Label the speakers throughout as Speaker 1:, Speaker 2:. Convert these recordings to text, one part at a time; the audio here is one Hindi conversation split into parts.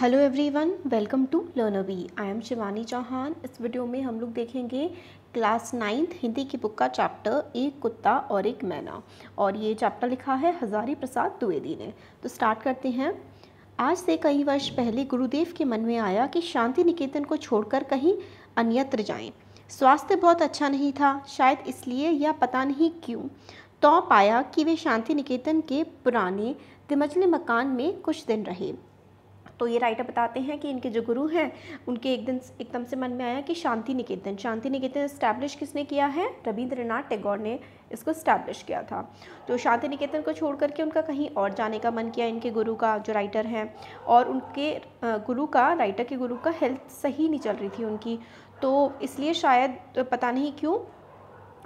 Speaker 1: hello everyone welcome to learner V I am Shivani Chauhan इस वीडियो में हम लोग देखेंगे क्लास नाइन्थ हिंदी की बुक का चैप्टर एक कुत्ता और एक मैना और ये चैप्टर लिखा है हजारी प्रसाद द्विवेदी ने तो स्टार्ट करते हैं आज से कई वर्ष पहले गुरुदेव के मन में आया कि शांति निकेतन को छोड़कर कहीं अन्यत्र जाएं स्वास्थ्य बहुत अच्छा नहीं था शायद इसलिए या पता नहीं क्यों तो पाया कि वे शांति निकेतन के पुराने तिमचले मकान में कुछ दिन रहे तो ये राइटर बताते हैं कि इनके जो गुरु हैं उनके एक दिन एकदम से मन में आया कि शांति निकेतन शांति निकेतन स्टैब्लिश किसने किया है रविंद्रनाथ टैगोर ने इसको इस्टैब्लिश किया था तो शांति निकेतन को छोड़ करके उनका कहीं और जाने का मन किया इनके गुरु का जो राइटर हैं और उनके गुरु का राइटर के गुरु का हेल्थ सही नहीं चल रही थी उनकी तो इसलिए शायद पता नहीं क्यों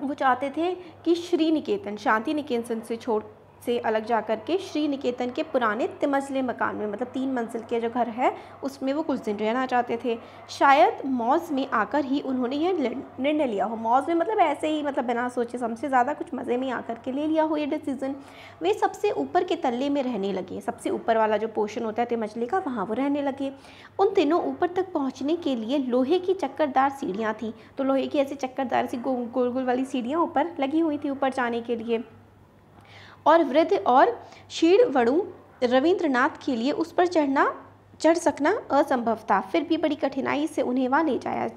Speaker 1: वो चाहते थे कि श्री निकेतन शांति निकेतन से छोड़ से अलग जा कर के श्री निकेतन के पुराने तिमजले मकान में मतलब तीन मंजिल के जो घर है उसमें वो कुछ दिन रहना चाहते थे शायद मौज में आकर ही उन्होंने यह निर्णय लिया हो मौज में मतलब ऐसे ही मतलब बिना सोचे सबसे ज़्यादा कुछ मज़े में आकर के ले लिया हो ये डिसीज़न वे सबसे ऊपर के तल्ले में रहने लगे सबसे ऊपर वाला जो पोर्शन होता है तिमजले का वहाँ वो रहने लगे उन तीनों ऊपर तक पहुँचने के लिए लोहे की चक्करदार सीढ़ियाँ थीं तो लोहे की ऐसी चक्करदार सी गोल गोल वाली सीढ़ियाँ ऊपर लगी हुई थी ऊपर जाने के लिए और वृद्ध और क्षीण वणु रविंद्रनाथ के लिए उस पर चढ़ना चढ़ सकना असंभव था फिर भी बड़ी कठिनाई से उन्हें वहाँ ले जाया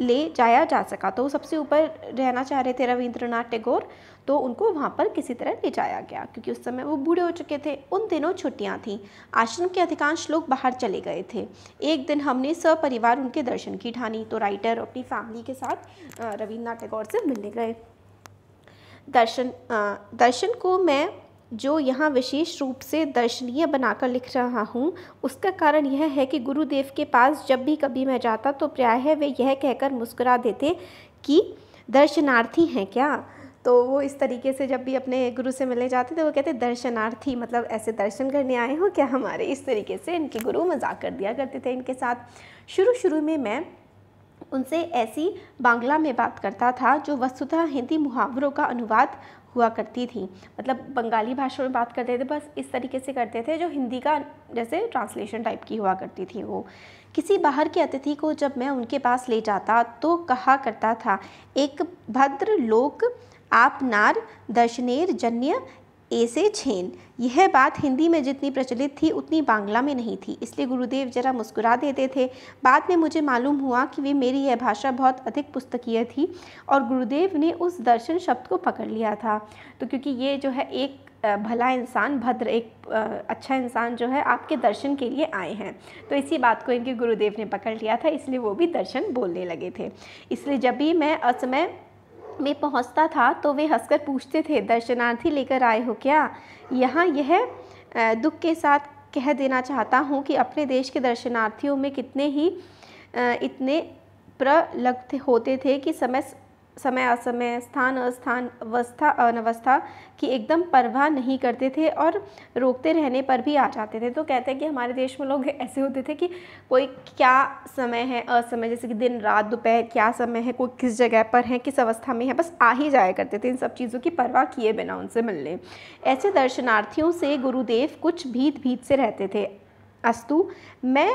Speaker 1: ले जाया जा सका तो सबसे ऊपर रहना चाह रहे थे रविंद्रनाथ टैगोर तो उनको वहाँ पर किसी तरह ले जाया गया क्योंकि उस समय वो बूढ़े हो चुके थे उन दिनों छुट्टियाँ थीं आश्रम के अधिकांश लोग बाहर चले गए थे एक दिन हमने सपरिवार उनके दर्शन की ठानी तो राइटर अपनी फैमिली के साथ रविन्द्रनाथ टैगोर से मिलने गए दर्शन आ, दर्शन को मैं जो यहाँ विशेष रूप से दर्शनीय बनाकर लिख रहा हूँ उसका कारण यह है कि गुरुदेव के पास जब भी कभी मैं जाता तो प्रायः वे यह कहकर मुस्कुरा देते कि दर्शनार्थी हैं क्या तो वो इस तरीके से जब भी अपने गुरु से मिलने जाते थे तो वो कहते दर्शनार्थी मतलब ऐसे दर्शन करने आए हो क्या हमारे इस तरीके से इनके गुरु मजाक कर दिया करते थे इनके साथ शुरू शुरू में मैं उनसे ऐसी बांग्ला में बात करता था जो वस्तुतः हिंदी मुहावरों का अनुवाद हुआ करती थी मतलब बंगाली भाषा में बात करते थे बस इस तरीके से करते थे जो हिंदी का जैसे ट्रांसलेशन टाइप की हुआ करती थी वो किसी बाहर के अतिथि को जब मैं उनके पास ले जाता तो कहा करता था एक भद्र लोक आप नार दर्शनेर जन्य ए से छेन यह बात हिंदी में जितनी प्रचलित थी उतनी बांग्ला में नहीं थी इसलिए गुरुदेव जरा मुस्कुरा देते थे बाद में मुझे मालूम हुआ कि वे मेरी यह भाषा बहुत अधिक पुस्तकीय थी और गुरुदेव ने उस दर्शन शब्द को पकड़ लिया था तो क्योंकि ये जो है एक भला इंसान भद्र एक अच्छा इंसान जो है आपके दर्शन के लिए आए हैं तो इसी बात को इनके गुरुदेव ने पकड़ लिया था इसलिए वो भी दर्शन बोलने लगे थे इसलिए जब भी मैं असमय में पहुंचता था तो वे हंसकर पूछते थे दर्शनार्थी लेकर आए हो क्या यहाँ यह दुख के साथ कह देना चाहता हूँ कि अपने देश के दर्शनार्थियों में कितने ही इतने प्रलब्ध होते थे कि समय समय असमय स्थान अस्थान अवस्था अनवस्था की एकदम परवाह नहीं करते थे और रोकते रहने पर भी आ जाते थे तो कहते हैं कि हमारे देश में लोग ऐसे होते थे कि कोई क्या समय है असमय जैसे कि दिन रात दोपहर क्या समय है कोई किस जगह पर है किस अवस्था में है बस आ ही जाया करते थे इन सब चीज़ों की परवाह किए बिना उनसे मिलने ऐसे दर्शनार्थियों से गुरुदेव कुछ भीत भीत से रहते थे अस्तु मैं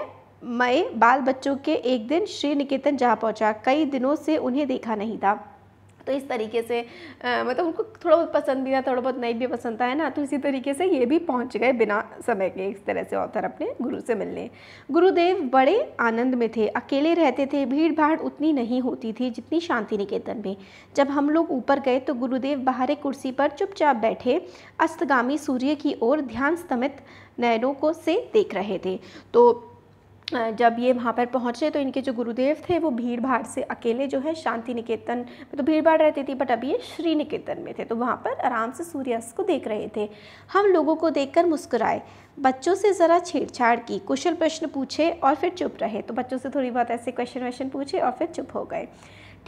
Speaker 1: मैं बाल बच्चों के एक दिन श्री निकेतन जा पहुंचा कई दिनों से उन्हें देखा नहीं था तो इस तरीके से आ, मतलब उनको थोड़ा बहुत पसंद भी था थोड़ा बहुत नहीं भी पसंद था है ना तो इसी तरीके से ये भी पहुंच गए बिना समय के इस तरह से ऑथर अपने गुरु से मिलने गुरुदेव बड़े आनंद में थे अकेले रहते थे भीड़ भाड़ उतनी नहीं होती थी जितनी शांति निकेतन में जब हम लोग ऊपर गए तो गुरुदेव बाहर एक कुर्सी पर चुपचाप बैठे अस्तगामी सूर्य की ओर ध्यान स्तमित नयनों को से देख रहे थे तो जब ये वहाँ पर पहुँचे तो इनके जो गुरुदेव थे वो भीड़ भाड़ से अकेले जो है शांति निकेतन में तो मतलब भीड़ भाड़ रहती थी बट अब ये श्री निकेतन में थे तो वहाँ पर आराम से सूर्यास्त को देख रहे थे हम लोगों को देखकर मुस्कुराए बच्चों से ज़रा छेड़छाड़ की कुशल प्रश्न पूछे और फिर चुप रहे तो बच्चों से थोड़ी बहुत ऐसे क्वेश्चन वेश्चन पूछे और फिर चुप हो गए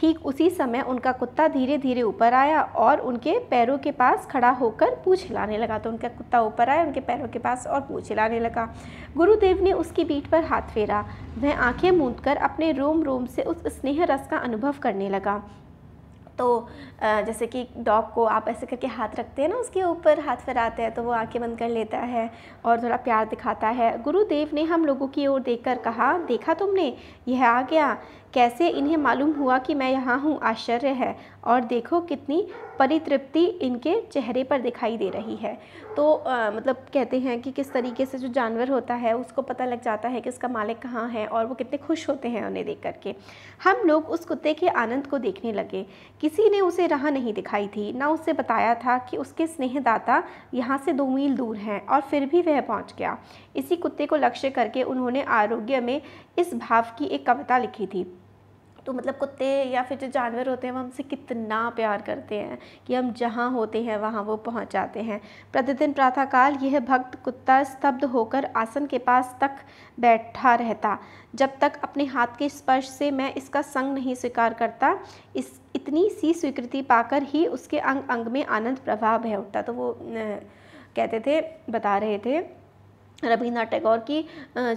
Speaker 1: ठीक उसी समय उनका कुत्ता धीरे धीरे ऊपर आया और उनके पैरों के पास खड़ा होकर पूछ हिलाने लगा तो उनका कुत्ता ऊपर आया उनके पैरों के पास और पूछ हिलाने लगा गुरुदेव ने उसकी पीठ पर हाथ फेरा वह आंखें मूंद कर अपने रोम रोम से उस स्नेह रस का अनुभव करने लगा तो जैसे कि डॉग को आप ऐसे करके हाथ रखते हैं ना उसके ऊपर हाथ फहराते हैं तो वो आंखें बंद कर लेता है और थोड़ा प्यार दिखाता है गुरुदेव ने हम लोगों की ओर देखकर कहा देखा तुमने यह आ गया कैसे इन्हें मालूम हुआ कि मैं यहाँ हूँ आश्चर्य है और देखो कितनी परितृप्ति इनके चेहरे पर दिखाई दे रही है तो आ, मतलब कहते हैं कि किस तरीके से जो जानवर होता है उसको पता लग जाता है कि उसका मालिक कहाँ है और वो कितने खुश होते हैं उन्हें देख करके हम लोग उस कुत्ते के आनंद को देखने लगे किसी ने उसे राह नहीं दिखाई थी ना उसे बताया था कि उसके स्नेहदाता यहाँ से दो मील दूर हैं और फिर भी वह पहुँच गया इसी कुत्ते को लक्ष्य करके उन्होंने आरोग्य में इस भाव की एक कविता लिखी थी तो मतलब कुत्ते या फिर जो जानवर होते हैं वो हमसे कितना प्यार करते हैं कि हम जहाँ होते हैं वहाँ वो पहुँच जाते हैं प्रतिदिन प्रातःकाल यह भक्त कुत्ता स्तब्ध होकर आसन के पास तक बैठा रहता जब तक अपने हाथ के स्पर्श से मैं इसका संग नहीं स्वीकार करता इस इतनी सी स्वीकृति पाकर ही उसके अंग अंग में आनंद प्रभाव है उठता तो वो कहते थे बता रहे थे रविन्द्रनाथ टैगोर की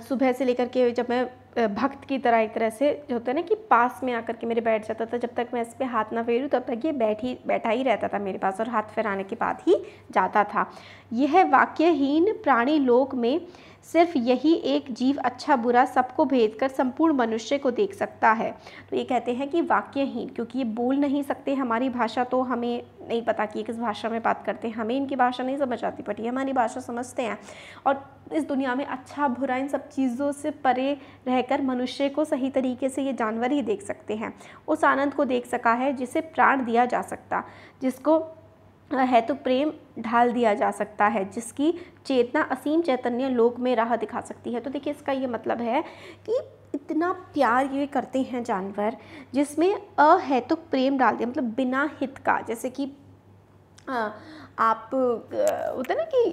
Speaker 1: सुबह से लेकर के जब मैं भक्त की तरह एक तरह से जो होता है ना कि पास में आकर के मेरे बैठ जाता था जब तक मैं इस पर हाथ ना फेरूँ तब तक ये बैठ ही बैठा ही रहता था मेरे पास और हाथ फेराने के बाद ही जाता था यह वाक्यहीन प्राणी लोक में सिर्फ यही एक जीव अच्छा बुरा सबको भेद कर संपूर्ण मनुष्य को देख सकता है तो ये कहते हैं कि वाक्यहीन क्योंकि ये बोल नहीं सकते हमारी भाषा तो हमें नहीं पता कि किस भाषा में बात करते हैं हमें इनकी भाषा नहीं समझ आती बट ये हमारी भाषा समझते हैं और इस दुनिया में अच्छा बुरा इन सब चीज़ों से परे रहकर मनुष्य को सही तरीके से ये जानवर ही देख सकते हैं उस आनंद को देख सका है जिसे प्राण दिया जा सकता जिसको है तो प्रेम ढाल दिया जा सकता है जिसकी चेतना असीम चैतन्य लोक में राह दिखा सकती है तो देखिए इसका ये मतलब है कि इतना प्यार ये करते हैं जानवर जिसमें अहेतुक तो प्रेम डाल दिया मतलब बिना हित का जैसे कि आप होता है ना कि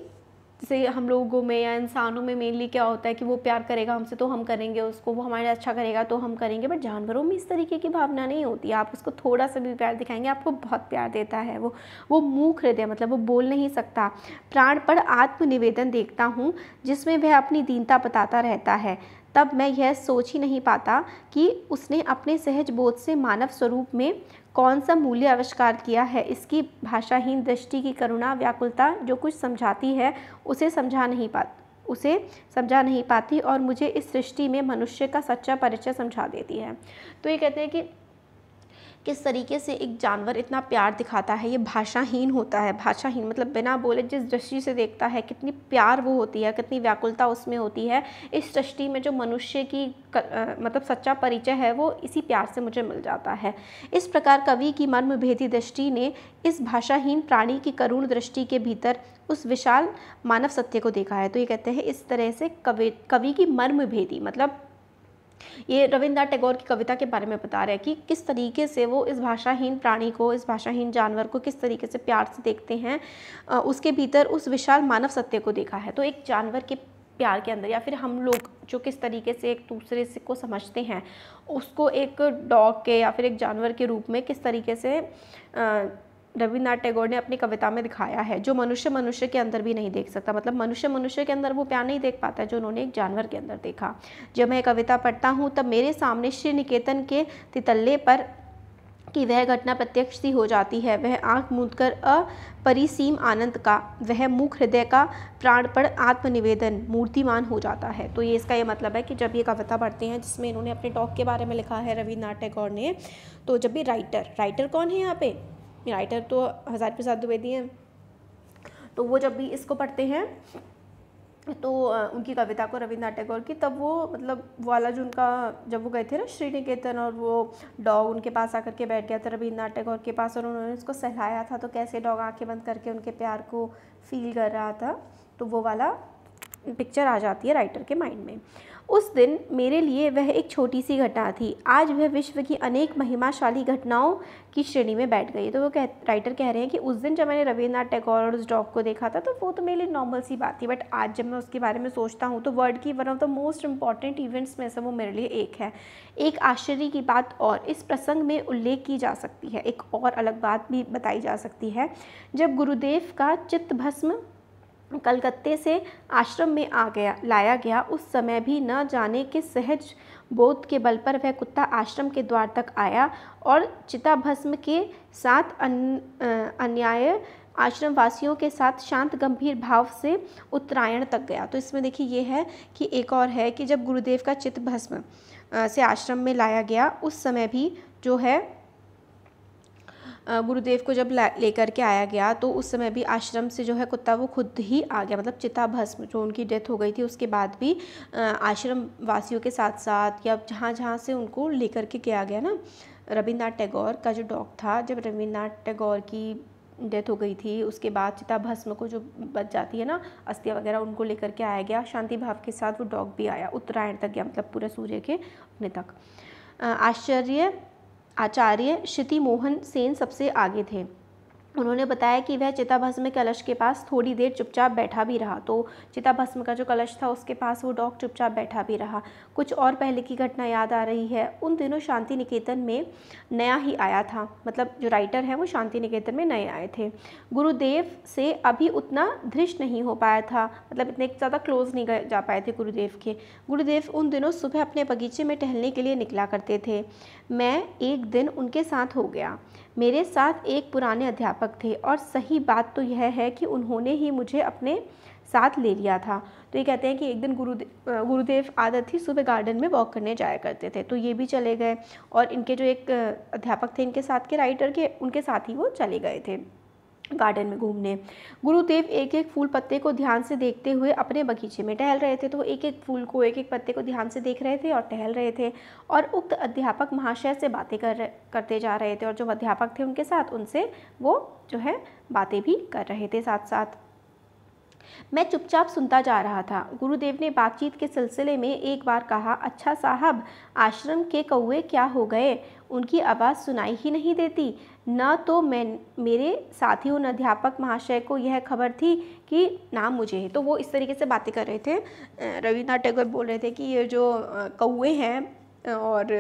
Speaker 1: से हम लोगों में या इंसानों में मेनली क्या होता है कि वो प्यार करेगा हमसे तो हम करेंगे उसको वो हमारे अच्छा करेगा तो हम करेंगे बट जानवरों में इस तरीके की भावना नहीं होती आप उसको थोड़ा सा भी प्यार दिखाएंगे आपको बहुत प्यार देता है वो वो मुँह हृदय मतलब वो बोल नहीं सकता प्राण पर आत्मनिवेदन देखता हूँ जिसमें वह अपनी दीनता बताता रहता है तब मैं यह सोच ही नहीं पाता कि उसने अपने सहज बोध से मानव स्वरूप में कौन सा मूल्य आविष्कार किया है इसकी भाषाहीन दृष्टि की करुणा व्याकुलता जो कुछ समझाती है उसे समझा नहीं पा उसे समझा नहीं पाती और मुझे इस सृष्टि में मनुष्य का सच्चा परिचय समझा देती है तो ये कहते हैं कि किस तरीके से एक जानवर इतना प्यार दिखाता है ये भाषाहीन होता है भाषाहीन मतलब बिना बोले जिस दृष्टि से देखता है कितनी प्यार वो होती है कितनी व्याकुलता उसमें होती है इस दृष्टि में जो मनुष्य की कर, मतलब सच्चा परिचय है वो इसी प्यार से मुझे मिल जाता है इस प्रकार कवि की मर्म भेदी दृष्टि ने इस भाषाहीन प्राणी की करुण दृष्टि के भीतर उस विशाल मानव सत्य को देखा है तो ये कहते हैं इस तरह से कवि कवि की मर्म भेदी मतलब ये रविंद्रनाथ टैगोर की कविता के बारे में बता रहे हैं कि किस तरीके से वो इस भाषाहीन प्राणी को इस भाषाहीन जानवर को किस तरीके से प्यार से देखते हैं उसके भीतर उस विशाल मानव सत्य को देखा है तो एक जानवर के प्यार के अंदर या फिर हम लोग जो किस तरीके से एक दूसरे से को समझते हैं उसको एक डॉग के या फिर एक जानवर के रूप में किस तरीके से आ, रविन्द्रनाथ टैगोर ने अपनी कविता में दिखाया है जो मनुष्य मनुष्य के अंदर भी नहीं देख सकता मतलब मनुष्य मनुष्य के अंदर वो प्यार नहीं देख पाता जो उन्होंने एक जानवर के अंदर देखा जब मैं कविता पढ़ता हूँ तब मेरे सामने श्री निकेतन के तितल्ले पर कि वह घटना प्रत्यक्ष सी हो जाती है वह आंख मूंद कर अपरिसीम आनंद का वह मुख हृदय का प्राणपण आत्मनिवेदन मूर्तिमान हो जाता है तो ये इसका ये मतलब है कि जब ये कविता पढ़ते हैं जिसमें इन्होंने अपने टॉक के बारे में लिखा है रविन्द्रनाथ टैगोर ने तो जब भी राइटर राइटर कौन है यहाँ पे राइटर तो हज़ार प्रसाद द्विवेदी हैं तो वो जब भी इसको पढ़ते हैं तो उनकी कविता को रविन्द्रनाथ टैगोर की तब वो मतलब वाला जो उनका जब वो गए थे ना श्रीनिकेतन और वो डॉग उनके पास आकर के बैठ गया था रविन्द्रनाथ टैगोर के पास और उन्होंने उसको सहलाया था तो कैसे डॉग आंखें बंद करके उनके प्यार को फील कर रहा था तो वो वाला पिक्चर आ जाती है राइटर के माइंड में उस दिन मेरे लिए वह एक छोटी सी घटना थी आज वह विश्व की अनेक महिमाशाली घटनाओं की श्रेणी में बैठ गई तो वो कह राइटर कह रहे हैं कि उस दिन जब मैंने रविन्द्रनाथ टैगोर और उस डॉग को देखा था तो वो तो मेरे लिए नॉर्मल सी बात थी बट आज जब मैं उसके बारे में सोचता हूँ तो वर्ल्ड की one of the most important events में से वो मेरे लिए एक है एक आश्चर्य की बात और इस प्रसंग में उल्लेख की जा सकती है एक और अलग बात भी बताई जा सकती है जब गुरुदेव का चित्त भस्म कलकत्ते से आश्रम में आ गया लाया गया उस समय भी न जाने के सहज बोध के बल पर वह कुत्ता आश्रम के द्वार तक आया और चिता भस्म के साथ अन्याय आश्रम वासियों के साथ शांत गंभीर भाव से उत्तरायण तक गया तो इसमें देखिए ये है कि एक और है कि जब गुरुदेव का चित भस्म से आश्रम में लाया गया उस समय भी जो है गुरुदेव को जब लेकर के आया गया तो उस समय भी आश्रम से जो है कुत्ता वो खुद ही आ गया मतलब चिता भस्म जो उनकी डेथ हो गई थी उसके बाद भी आश्रम वासियों के साथ साथ या जहाँ जहाँ से उनको लेकर के किया गया ना रविन्द्रनाथ टैगोर का जो डॉग था जब रविन्द्रनाथ टैगोर की डेथ हो गई थी उसके बाद चिता भस्म को जो बच जाती है ना अस्थियाँ वगैरह उनको लेकर के आया गया शांति भाव के साथ वो डॉग भी आया उत्तरायण तक गया मतलब पूरे सूर्य के अपने तक आश्चर्य आचार्य क्षितिमोहन मोहन सेन सबसे आगे थे उन्होंने बताया कि वह चिताभस्म कलश के पास थोड़ी देर चुपचाप बैठा भी रहा तो चिताभस्म का जो कलश था उसके पास वो डॉग चुपचाप बैठा भी रहा कुछ और पहले की घटना याद आ रही है उन दिनों शांति निकेतन में नया ही आया था मतलब जो राइटर हैं वो शांति निकेतन में नए आए थे गुरुदेव से अभी उतना धृष्ट नहीं हो पाया था मतलब इतने ज़्यादा क्लोज नहीं जा पाए थे गुरुदेव के गुरुदेव उन दिनों सुबह अपने बगीचे में टहलने के लिए निकला करते थे मैं एक दिन उनके साथ हो गया मेरे साथ एक पुराने अध्यापक थे और सही बात तो यह है कि उन्होंने ही मुझे अपने साथ ले लिया था तो ये कहते हैं कि एक दिन गुरुदेव गुरुदेव आदत थी सुबह गार्डन में वॉक करने जाया करते थे तो ये भी चले गए और इनके जो एक अध्यापक थे इनके साथ के राइटर के उनके साथ ही वो चले गए थे गार्डन में घूमने गुरुदेव एक एक फूल पत्ते को ध्यान से देखते हुए अपने बगीचे में टहल रहे थे तो एक एक फूल को एक एक पत्ते को ध्यान से देख रहे थे और टहल रहे थे और उक्त अध्यापक महाशय से बातें कर करते जा रहे थे और जो अध्यापक थे उनके साथ उनसे वो जो है बातें भी कर रहे थे साथ साथ मैं चुपचाप सुनता जा रहा था गुरुदेव ने बातचीत के सिलसिले में एक बार कहा अच्छा साहब आश्रम के कौए क्या हो गए उनकी आवाज़ सुनाई ही नहीं देती न तो मैं मेरे साथी उन अध्यापक महाशय को यह खबर थी कि नाम मुझे है तो वो इस तरीके से बातें कर रहे थे रविन्द्रनाथ टैगोर बोल रहे थे कि ये जो कौए हैं और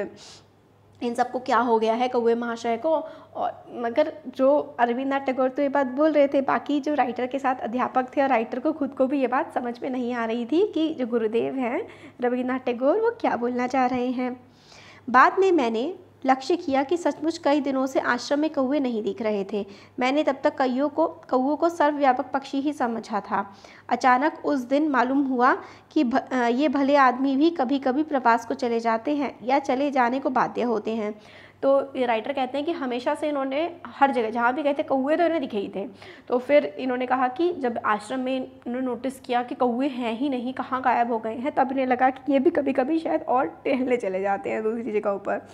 Speaker 1: इन सबको क्या हो गया है कौए महाशय को और मगर जो अरविंदनाथ टैगोर तो ये बात बोल रहे थे बाकी जो राइटर के साथ अध्यापक थे और राइटर को खुद को भी ये बात समझ में नहीं आ रही थी कि जो गुरुदेव हैं रविन्द्रनाथ टैगोर वो क्या बोलना चाह रहे हैं बाद में मैंने लक्ष्य किया कि सचमुच कई दिनों से आश्रम में कौए नहीं दिख रहे थे मैंने तब तक कईयों को कौओं को सर्वव्यापक पक्षी ही समझा था अचानक उस दिन मालूम हुआ कि भ, ये भले आदमी भी कभी कभी प्रवास को चले जाते हैं या चले जाने को बाध्य होते हैं तो ये राइटर कहते हैं कि हमेशा से इन्होंने हर जगह जहाँ भी गए थे कौए तो इन्हें दिखे ही थे तो फिर इन्होंने कहा कि जब आश्रम में इन्होंने नोटिस किया कि कौए हैं ही नहीं कहाँ गायब हो गए हैं तब इन्हें लगा कि ये भी कभी कभी शायद और टहलने चले जाते हैं दूसरी जगह ऊपर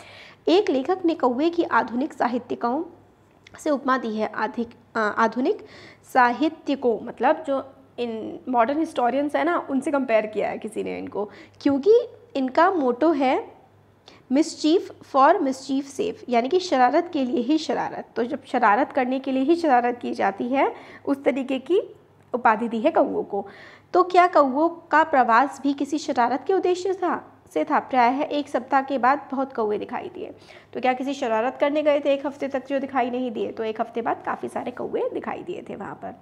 Speaker 1: एक लेखक ने कौए की आधुनिक साहित्यिकाओं से उपमा दी है आधिक आधुनिक साहित्य को मतलब जो इन मॉडर्न हिस्टोरियंस है ना उनसे कंपेयर किया है किसी ने इनको क्योंकि इनका मोटो है मिसचीफ फॉर मिसचीफ सेफ यानी कि शरारत के लिए ही शरारत तो जब शरारत करने के लिए ही शरारत की जाती है उस तरीके की उपाधि दी है कौओं को तो क्या कौओं का प्रवास भी किसी शरारत के उद्देश्य था से था प्राय है एक सप्ताह के बाद बहुत कौए दिखाई दिए तो क्या किसी शरारत करने गए थे एक हफ्ते तक जो दिखाई नहीं दिए तो एक हफ्ते बाद काफ़ी सारे कौए दिखाई दिए थे वहाँ पर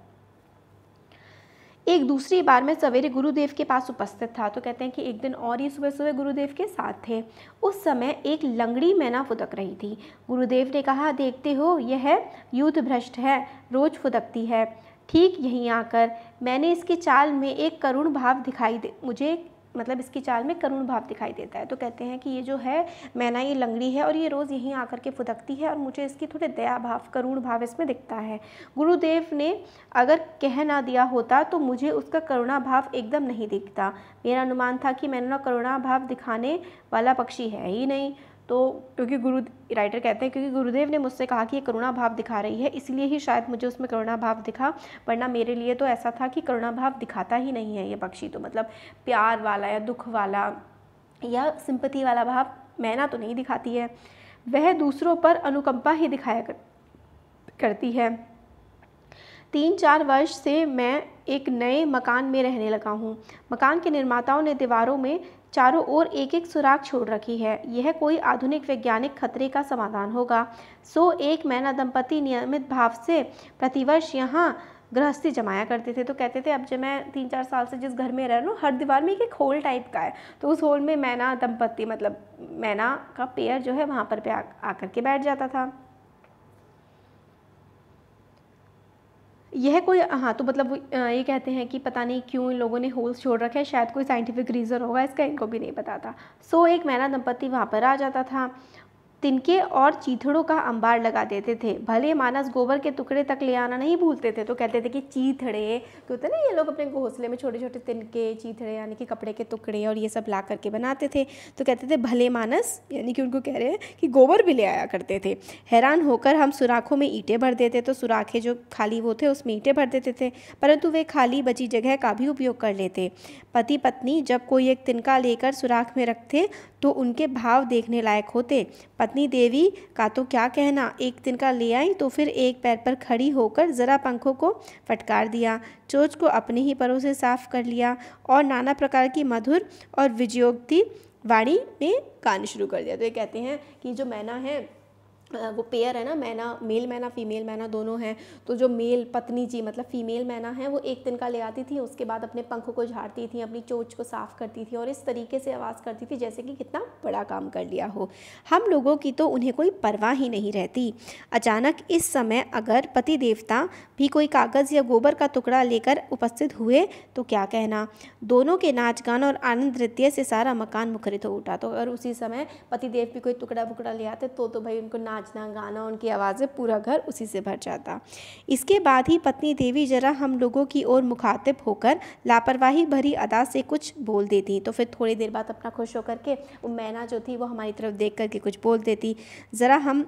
Speaker 1: एक दूसरी बार मैं सवेरे गुरुदेव के पास उपस्थित था तो कहते हैं कि एक दिन और ही सुबह सुबह गुरुदेव के साथ थे उस समय एक लंगड़ी मैना फुदक रही थी गुरुदेव ने कहा देखते हो यह युद्ध भ्रष्ट है रोज़ फुदकती है ठीक यहीं आकर मैंने इसकी चाल में एक करुण भाव दिखाई दे मुझे मतलब इसकी चाल में करुण भाव दिखाई देता है तो कहते हैं कि ये जो है मैना ये लंगड़ी है और ये रोज़ यहीं आकर के फुदकती है और मुझे इसकी थोड़े दया भाव करुण भाव इसमें दिखता है गुरुदेव ने अगर कह ना दिया होता तो मुझे उसका करुणा भाव एकदम नहीं दिखता मेरा अनुमान था कि मैना करुणा भाव दिखाने वाला पक्षी है ही नहीं तो क्योंकि गुरु राइटर कहते हैं क्योंकि गुरुदेव ने मुझसे कहा कि ये करुणा भाव दिखा रही है इसलिए ही शायद मुझे उसमें करुणा भाव दिखा वरना मेरे लिए तो ऐसा था कि करुणा भाव दिखाता ही नहीं है ये पक्षी तो मतलब प्यार वाला या दुख वाला या सिंपति वाला भाव मैना तो नहीं दिखाती है वह दूसरों पर अनुकंपा ही दिखाया कर, करती है तीन चार वर्ष से मैं एक नए मकान में रहने लगा हूँ मकान के निर्माताओं ने दीवारों में चारों ओर एक एक सुराग छोड़ रखी है यह कोई आधुनिक वैज्ञानिक खतरे का समाधान होगा सो एक मैना दंपति नियमित भाव से प्रतिवर्ष यहाँ गृहस्थी जमाया करते थे तो कहते थे अब जब मैं तीन चार साल से जिस घर में रह रहा हूँ हर दीवार में एक होल टाइप का है तो उस होल में मैना दंपति मतलब मैना का पेयर जो है वहाँ पर पे आकर के बैठ जाता था यह कोई हाँ तो मतलब ये कहते हैं कि पता नहीं क्यों इन लोगों ने होल्स छोड़ रखे हैं शायद कोई साइंटिफिक रीज़न होगा इसका इनको भी नहीं पता था सो so, एक मैना दंपति वहाँ पर आ जाता था तिनके और चीथड़ों का अंबार लगा देते थे भले मानस गोबर के टुकड़े तक ले आना नहीं भूलते थे तो कहते थे कि चीथड़े तो होते ना ये लोग अपने घोंसले में छोटे छोटे तिनके चीथड़े यानी कि कपड़े के टुकड़े और ये सब ला करके बनाते थे तो कहते थे भले मानस यानी कि उनको कह रहे हैं कि गोबर भी ले आया करते थे हैरान होकर हम सुराखों में ईंटें भर देते तो सुराखें जो खाली वो थे उसमें ईंटें भर देते थे परंतु वे खाली बची जगह का भी उपयोग कर लेते पति पत्नी जब कोई एक तिनका लेकर सुराख में रखते तो उनके भाव देखने लायक होते पत्नी देवी का तो क्या कहना एक दिन का ले आई तो फिर एक पैर पर खड़ी होकर ज़रा पंखों को फटकार दिया चोच को अपने ही परों से साफ कर लिया और नाना प्रकार की मधुर और विजयोक्ति वाणी में गाने शुरू कर दिया तो ये कहते हैं कि जो मैना है वो पेयर है ना मैना मेल मैना फीमेल मैना दोनों हैं तो जो मेल पत्नी जी मतलब फीमेल मैना है वो एक दिन का ले आती थी उसके बाद अपने पंखों को झाड़ती थी अपनी चोच को साफ़ करती थी और इस तरीके से आवाज़ करती थी जैसे कि कितना बड़ा काम कर लिया हो हम लोगों की तो उन्हें कोई परवाह ही नहीं रहती अचानक इस समय अगर पति देवता भी कोई कागज़ या गोबर का टुकड़ा लेकर उपस्थित हुए तो क्या कहना दोनों के नाच गान और आनंद नृत्य से सारा मकान मुखरित हो उठा तो अगर उसी समय पतिदेव भी कोई टुकड़ा वुकड़ा ले आते तो तो भाई उनको नाच नाचना गाना उनकी आवाज़ें पूरा घर उसी से भर जाता इसके बाद ही पत्नी देवी जरा हम लोगों की ओर मुखातिब होकर लापरवाही भरी अदा से कुछ बोल देती तो फिर थोड़ी देर बाद अपना खुश होकर के वो मैना जो थी वो हमारी तरफ देख करके कुछ बोल देती ज़रा हम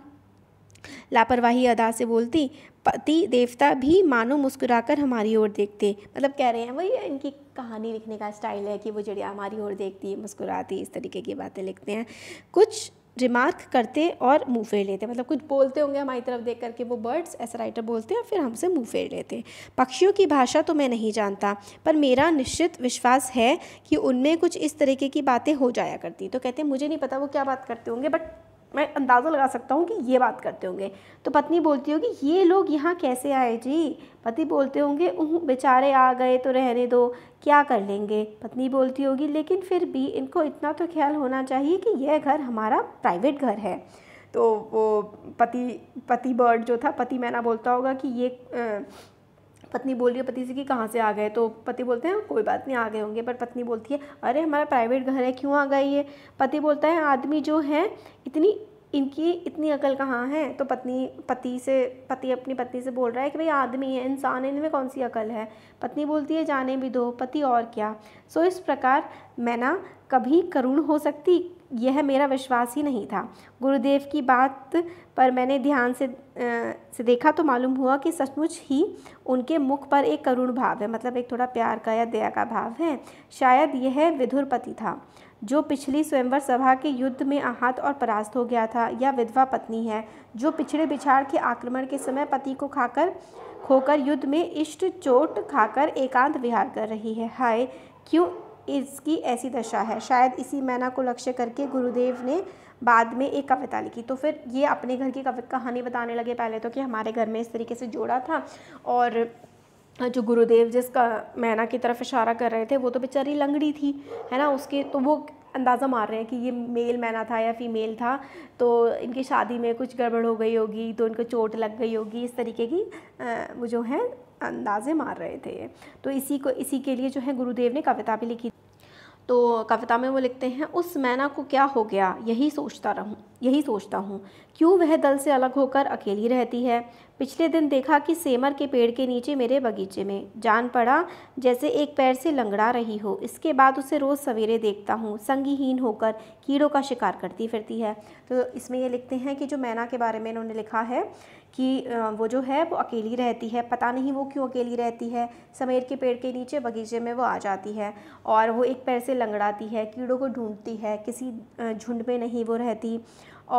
Speaker 1: लापरवाही अदा से बोलती पति देवता भी मानो मुस्कुराकर हमारी ओर देखते मतलब कह रहे हैं वही इनकी कहानी लिखने का स्टाइल है कि वो जड़िया हमारी ओर देखती है मुस्कुराती इस तरीके की बातें लिखते हैं कुछ रिमार्क करते और मुंह फेर लेते मतलब कुछ बोलते होंगे हमारी तरफ देख करके वो बर्ड्स ऐसा राइटर बोलते हैं और फिर हमसे मुंह फेर लेते हैं पक्षियों की भाषा तो मैं नहीं जानता पर मेरा निश्चित विश्वास है कि उनमें कुछ इस तरीके की बातें हो जाया करती तो कहते हैं मुझे नहीं पता वो क्या बात करते होंगे बट मैं अंदाज़ा लगा सकता हूँ कि ये बात करते होंगे तो पत्नी बोलती होगी ये लोग यहाँ कैसे आए जी पति बोलते होंगे बेचारे आ गए तो रहने दो क्या कर लेंगे पत्नी बोलती होगी लेकिन फिर भी इनको इतना तो ख्याल होना चाहिए कि यह घर हमारा प्राइवेट घर है तो वो पति पति बर्ड जो था पति मैना बोलता होगा कि ये पत्नी बोल रही है पति से कि कहाँ से आ गए तो पति बोलते हैं कोई बात नहीं आ गए होंगे पर पत्नी बोलती है अरे हमारा प्राइवेट घर है क्यों आ गए ये पति बोलता है आदमी जो है इतनी इनकी इतनी अकल कहाँ है तो पत्नी पति से पति अपनी पत्नी से बोल रहा है कि भाई आदमी है इंसान है इनमें कौन सी अकल है पत्नी बोलती है जाने भी दो पति और क्या सो इस प्रकार मैं ना कभी करुण हो सकती यह मेरा विश्वास ही नहीं था गुरुदेव की बात पर मैंने ध्यान से आ, से देखा तो मालूम हुआ कि सचमुच ही उनके मुख पर एक करुण भाव है मतलब एक थोड़ा प्यार का या दया का भाव है शायद यह विधुरपति था जो पिछली स्वयंवर सभा के युद्ध में आहत और परास्त हो गया था या विधवा पत्नी है जो पिछड़े बिछाड़ के आक्रमण के समय पति को खाकर खोकर युद्ध में इष्ट चोट खाकर एकांत विहार कर रही है हाय क्यों इसकी ऐसी दशा है शायद इसी मैना को लक्ष्य करके गुरुदेव ने बाद में एक कविता लिखी तो फिर ये अपने घर की कहानी बताने लगे पहले तो कि हमारे घर में इस तरीके से जोड़ा था और जो गुरुदेव जिसका मैना की तरफ इशारा कर रहे थे वो तो बेचारी लंगड़ी थी है ना उसके तो वो अंदाज़ा मार रहे हैं कि ये मेल मैना था या फीमेल था तो इनकी शादी में कुछ गड़बड़ हो गई होगी तो इनको चोट लग गई होगी इस तरीके की वो जो है अंदाज़े मार रहे थे तो इसी को इसी के लिए जो है गुरुदेव ने कविता भी लिखी तो कविता में वो लिखते हैं उस मैना को क्या हो गया यही सोचता रहूँ यही सोचता हूँ क्यों वह दल से अलग होकर अकेली रहती है पिछले दिन देखा कि सेमर के पेड़ के नीचे मेरे बगीचे में जान पड़ा जैसे एक पैर से लंगड़ा रही हो इसके बाद उसे रोज़ सवेरे देखता हूँ संगीहीन होकर कीड़ों का शिकार करती फिरती है तो इसमें ये लिखते हैं कि जो मैना के बारे में इन्होंने लिखा है कि वो जो है वो अकेली रहती है पता नहीं वो क्यों अकेली रहती है समेर के पेड़ के नीचे बगीचे में वो आ जाती है और वो एक पैर से लंगड़ाती है कीड़ों को ढूंढती है किसी झुंड में नहीं वो रहती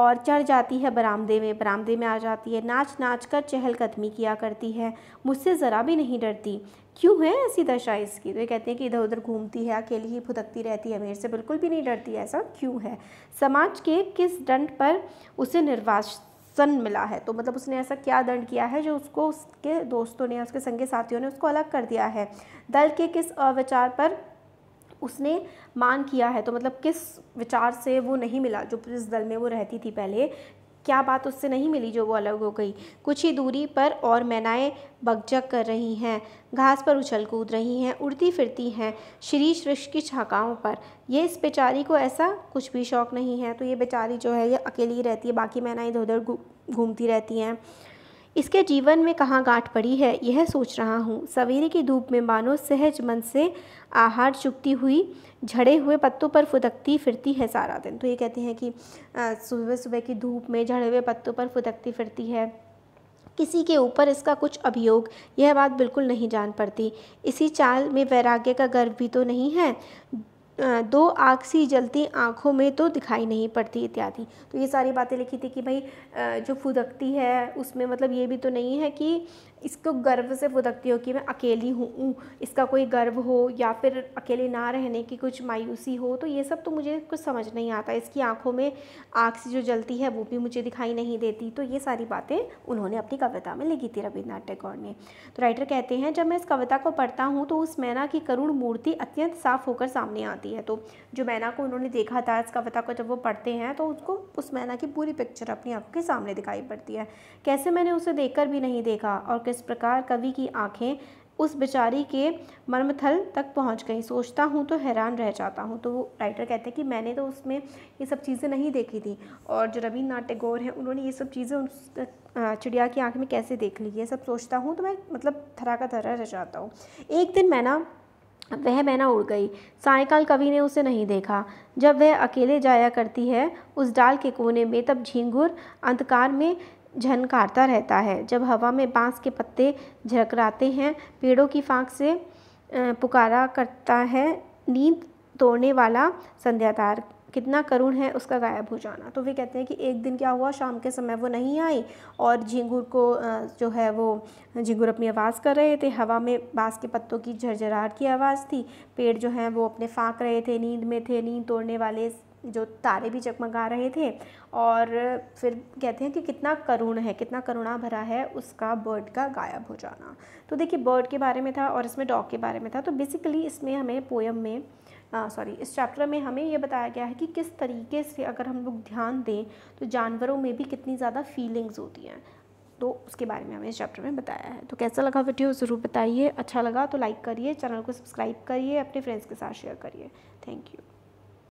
Speaker 1: और चढ़ जाती है बरामदे में बरामदे में आ जाती है नाच नाच कर चहलकदमी किया करती है मुझसे ज़रा भी नहीं डरती क्यों है ऐसी दशा इसकी तो ये कहते हैं कि इधर उधर घूमती है अकेली ही फुदकती रहती है मेरे से बिल्कुल भी नहीं डरती ऐसा क्यों है समाज के किस दंड पर उसे निर्वास सन मिला है तो मतलब उसने ऐसा क्या दंड किया है जो उसको उसके दोस्तों ने उसके संगे साथियों ने उसको अलग कर दिया है दल के किस अविचार पर उसने मांग किया है तो मतलब किस विचार से वो नहीं मिला जो पुलिस दल में वो रहती थी पहले क्या बात उससे नहीं मिली जो वो अलग हो गई कुछ ही दूरी पर और मैनाएँ बगजग कर रही हैं घास पर उछल कूद रही हैं उड़ती फिरती हैं शीरीष वृक्ष की छाकाओं पर ये इस बेचारी को ऐसा कुछ भी शौक़ नहीं है तो ये बेचारी जो है ये अकेली ही रहती है बाकी मैनाएँ इधर उधर घूमती रहती हैं इसके जीवन में कहाँ गांठ पड़ी है यह सोच रहा हूँ सवेरे की धूप में मानो सहज मन से आहार चुकती हुई झड़े हुए पत्तों पर फुदकती फिरती है सारा दिन तो ये कहते हैं कि सुबह सुबह की धूप में झड़े हुए पत्तों पर फुदकती फिरती है किसी के ऊपर इसका कुछ अभियोग यह बात बिल्कुल नहीं जान पड़ती इसी चाल में वैराग्य का गर्व भी तो नहीं है दो आग सी जलती आँखों में तो दिखाई नहीं पड़ती इत्यादि तो ये सारी बातें लिखी थी कि भाई जो फुदकती है उसमें मतलब ये भी तो नहीं है कि इसको गर्व से फुदकती हो कि मैं अकेली हूँ इसका कोई गर्व हो या फिर अकेले ना रहने की कुछ मायूसी हो तो ये सब तो मुझे कुछ समझ नहीं आता इसकी आँखों में आँख से जो जलती है वो भी मुझे दिखाई नहीं देती तो ये सारी बातें उन्होंने अपनी कविता में लिखी थी रविन्द्रनाथ टैगोर ने तो राइटर कहते हैं जब मैं इस कविता को पढ़ता हूँ तो उस मैना की करुण मूर्ति अत्यंत साफ होकर सामने आती है तो जो मैना को उन्होंने देखा था इस कविता को जब वो पढ़ते हैं तो उसको उस मैना की पूरी पिक्चर अपनी आँखों के सामने दिखाई पड़ती है कैसे मैंने उसे देख भी नहीं देखा और इस प्रकार कवि की आंखें उस बेचारी के मर्मथल तक पहुंच गई सोचता हूं तो हैरान रह जाता हूं तो वो राइटर कहते हैं कि मैंने तो उसमें ये सब चीज़ें नहीं देखी थी और जो रविन्द्रनाथ टैगोर हैं उन्होंने ये सब चीज़ें उस चिड़िया की आंख में कैसे देख ली ये सब सोचता हूं तो मैं मतलब थरा का थरा रह जाता हूं एक दिन मैं ना वह मैना उड़ गई सायकाल कवि ने उसे नहीं देखा जब वह अकेले जाया करती है उस डाल के कोने में तब झींगुर अंधकार में झनकारता रहता है जब हवा में बांस के पत्ते झरकराते हैं पेड़ों की फांक से पुकारा करता है नींद तोड़ने वाला संध्या तार कितना करुण है उसका गायब हो जाना तो वे कहते हैं कि एक दिन क्या हुआ शाम के समय वो नहीं आई और झिंगुर को जो है वो झिंगुर अपनी आवाज़ कर रहे थे हवा में बाँस के पत्तों की झरझराहट की आवाज़ थी पेड़ जो हैं वो अपने फाँक रहे थे नींद में थे नींद तोड़ने वाले जो तारे भी जगमगा रहे थे और फिर कहते हैं कि कितना करुण है कितना करुणा भरा है उसका बर्ड का गायब हो जाना तो देखिए बर्ड के बारे में था और इसमें डॉग के बारे में था तो बेसिकली इसमें हमें पोएम में सॉरी इस चैप्टर में हमें ये बताया गया है कि किस तरीके से अगर हम लोग ध्यान दें तो जानवरों में भी कितनी ज़्यादा फीलिंग्स होती हैं तो उसके बारे में हमें इस चैप्टर में बताया है तो कैसा लगा वीडियो ज़रूर बताइए अच्छा लगा तो लाइक करिए चैनल को सब्सक्राइब करिए अपने फ्रेंड्स के साथ शेयर करिए थैंक यू